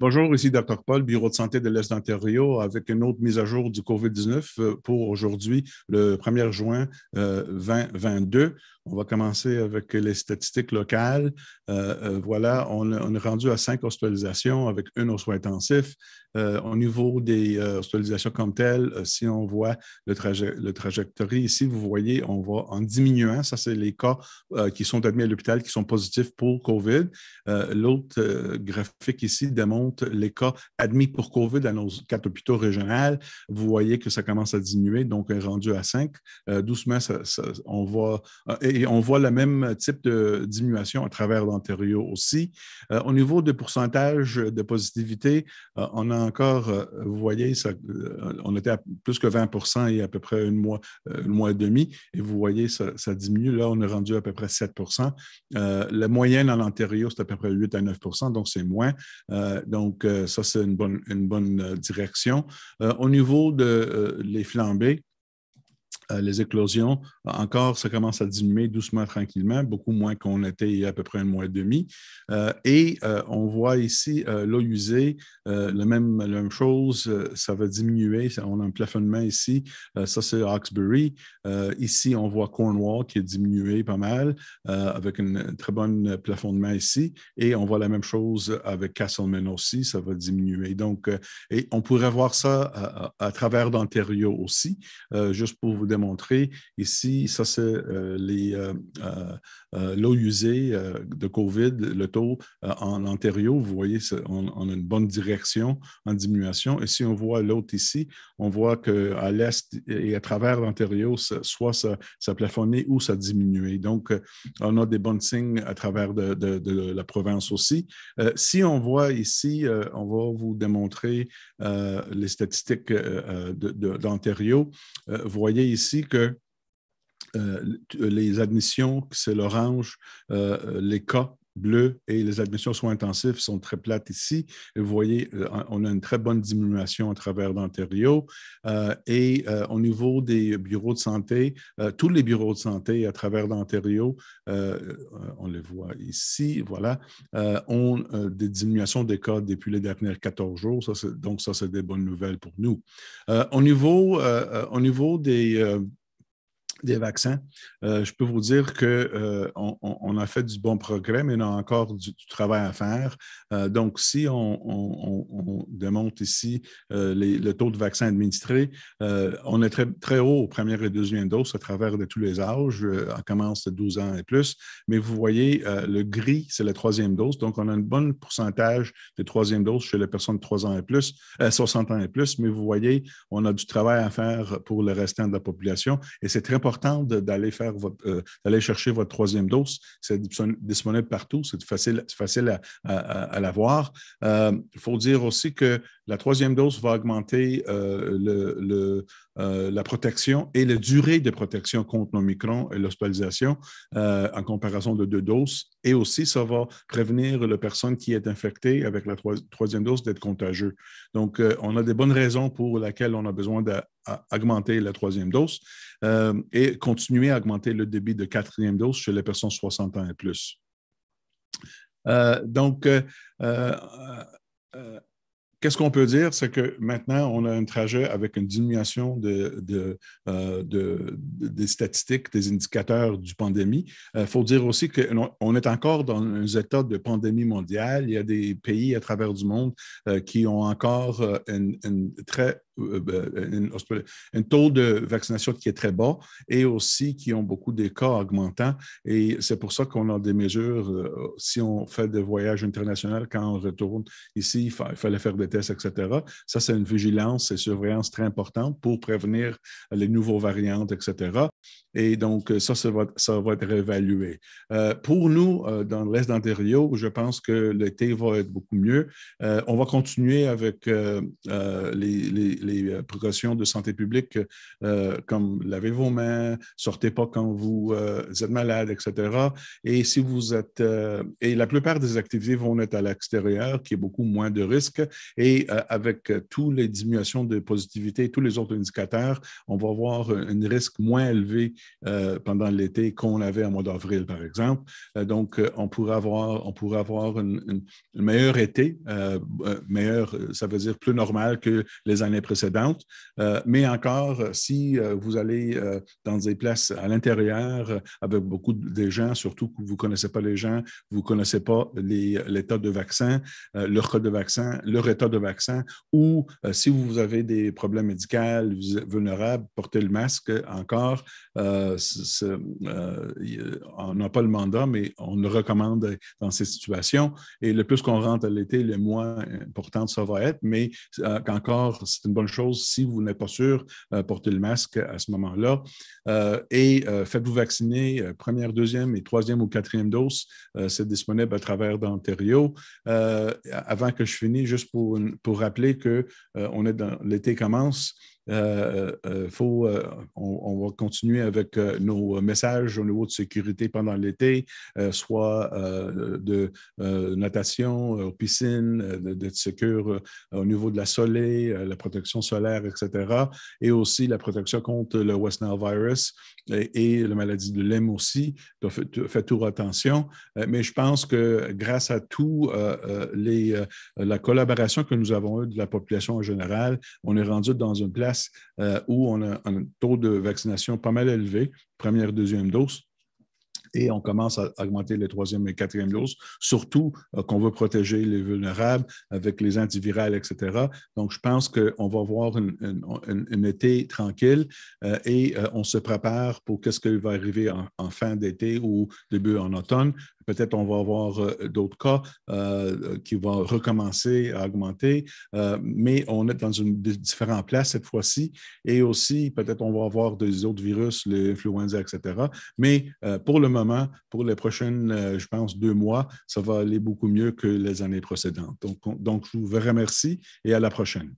Bonjour, ici Dr. Paul, Bureau de santé de l'Est d'Ontario, avec une autre mise à jour du COVID-19 euh, pour aujourd'hui, le 1er juin 2022. Euh, on va commencer avec les statistiques locales. Euh, voilà, on, est rendu à cinq hospitalisations avec une aux soins intensifs. au niveau des hospitalisations comme telles, si on voit le, trajet, le trajectoire ici, vous voyez, on voit en diminuant. Ça, c'est les cas qui sont admis à l'hôpital qui sont positifs pour COVID. L'autre graphique ici démontre les cas admis pour COVID dans nos quatre hôpitaux régionaux. Vous voyez que ça commence à diminuer, donc un rendu à 5. Euh, doucement, on voit, euh, et on voit le même type de diminution à travers l'Ontario aussi. Euh, au niveau de pourcentage de positivité, on a encore, vous voyez, on était à plus que 20 il y a à peu près un mois, un mois et demi, et vous voyez, ça, ça, diminue. Là, on est rendu à peu près 7 La moyenne en Ontario, c'est à peu près 8 à 9 donc c'est moins. donc, donc, euh, ça, c'est une bonne, une bonne euh, direction. Euh, au niveau de les flambées, euh, les éclosions, encore, ça commence à diminuer doucement, tranquillement, beaucoup moins qu'on était il y a à peu près un mois et demi. Euh, et euh, on voit ici l'eau usée, même, la même chose, ça va diminuer. On a un plafonnement ici. ça, c'est Hawkesbury. ici, on voit Cornwall qui est diminué pas mal avec un très bon plafonnement ici. Et on voit la même chose avec Castleman aussi, ça va diminuer. Donc, et on pourrait voir ça à, travers l'Ontario aussi, juste pour vous démontrer ici, ça c'est euh, euh, euh, l'eau usée de COVID, le taux en Ontario, vous voyez, on, a une bonne direction en diminution. Et si on voit l'autre ici, on voit qu'à l'est et à travers l'Ontario, soit ça, ça plafonnait ou ça diminuait. Donc, on a des bonnes signes à travers de, la province aussi. si on voit ici, on va vous démontrer les statistiques d'Ontario. vous voyez ici que euh, euh, les admissions, c'est l'orange, euh, les cas bleu et les admissions soins intensifs sont très plates ici. Vous voyez, euh, on a une très bonne diminution à travers l'Ontario. Euh, et euh, au niveau des bureaux de santé, tous les bureaux de santé à travers l'Ontario, on les voit ici, voilà, ont des diminutions des cas depuis les dernières 14 jours. Ça, donc, ça, c'est des bonnes nouvelles pour nous. au, niveau, au niveau des des vaccins, euh, je peux vous dire qu'on euh, on a fait du bon progrès, mais on a encore du, travail à faire. Euh, donc, si on, démonte ici le taux de vaccins administrés, on est très, très haut aux premières et deuxièmes doses à travers de tous les âges. on commence à 12 ans et plus. Mais vous voyez, le gris, c'est la troisième dose. Donc, on a un bon pourcentage de troisième dose chez les personnes de 3 ans et plus, 60 ans et plus. Mais vous voyez, on a du travail à faire pour le restant de la population. Et c'est très important d'aller faire euh, d'aller chercher votre troisième dose. C'est disponible partout, c'est facile, facile à, l'avoir. Euh, il faut dire aussi que la troisième dose va augmenter euh, le, la protection et la durée de protection contre microns et l'hospitalisation en comparaison de deux doses. Et aussi, ça va prévenir la personne qui est infectée avec la troisième dose d'être contagieux. Donc, on a des bonnes raisons pour lesquelles on a besoin augmenter la troisième dose euh, et continuer à augmenter le débit de quatrième dose chez les personnes 60 ans et plus. Euh, donc, euh, Qu'est-ce qu'on peut dire? C'est que maintenant, on a un trajet avec une diminution de, des statistiques, des indicateurs du pandémie. Il faut dire aussi qu'on est encore dans un état de pandémie mondiale. Il y a des pays à travers du monde qui ont encore une, une très euh, ben, un taux de vaccination qui est très bas et aussi qui ont beaucoup des cas augmentants. Et c'est pour ça qu'on a des mesures, euh, si on fait des voyages internationaux, quand on retourne ici, il, fallait faire des tests, etc. Ça, c'est une vigilance et surveillance très importante pour prévenir les nouveaux variants, etc. Et donc, euh, ça, ça va, être réévalué. pour nous, dans dans l'Est d'Ontario, je pense que l'été va être beaucoup mieux. on va continuer avec les, les euh, précautions de santé publique, euh, comme lavez vos mains, sortez pas quand vous, euh, êtes malade, etc. Et si vous êtes et la plupart des activités vont être à l'extérieur, qui est beaucoup moins de risques. Et avec toutes les diminutions de positivité, tous les autres indicateurs, on va avoir un risque moins élevé pendant l'été qu'on avait en mois d'avril, par exemple. donc, on pourrait avoir, on pourrait avoir un meilleur été, meilleur, ça veut dire plus normal que les années précédentes euh, mais encore, euh, si euh, vous allez dans des places à l'intérieur avec beaucoup de gens, surtout que vous ne connaissez pas les gens, vous ne connaissez pas l'état de vaccin, leur code de vaccin, leur état de vaccin, ou si vous avez des problèmes médicaux vulnérables, portez le masque encore. on n'a pas le mandat, mais on le recommande dans ces situations. Et le plus qu'on rentre à l'été, le moins important ça va être, mais encore, c'est une chose. Si vous n'êtes pas sûr, euh, portez le masque à ce moment-là. Euh, et euh, faites-vous vacciner, première, deuxième et troisième ou quatrième dose. c'est disponible à travers d'Ontario. avant que je finisse, juste pour, pour rappeler que on est dans l'été commence. Euh, euh, euh, faut, on, va continuer avec nos messages au niveau de sécurité pendant l'été, soit de natation aux piscines, d'être sécure au niveau de la soleil, la protection solaire, etc. Et aussi la protection contre le West Nile virus et, la maladie de Lyme aussi. Donc, faites vous attention. mais je pense que grâce à tout, les, la collaboration que nous avons eue de la population en général, on est rendu dans une place euh, où on a un taux de vaccination pas mal élevé, première, deuxième dose, et on commence à augmenter les troisième et quatrième doses, surtout euh, qu'on veut protéger les vulnérables avec les antivirales, etc. Donc, je pense qu'on va avoir un été tranquille euh, et on se prépare pour ce qui va arriver en fin d'été ou début en automne. Peut-être on va avoir euh, d'autres cas euh, euh, qui vont recommencer à augmenter, mais on est dans une différente place cette fois-ci. Et aussi, peut-être on va avoir des autres virus, l'influenza, etc. Mais pour le moment, pour les prochaines, je pense, deux mois, ça va aller beaucoup mieux que les années précédentes. Donc, donc je vous remercie et à la prochaine.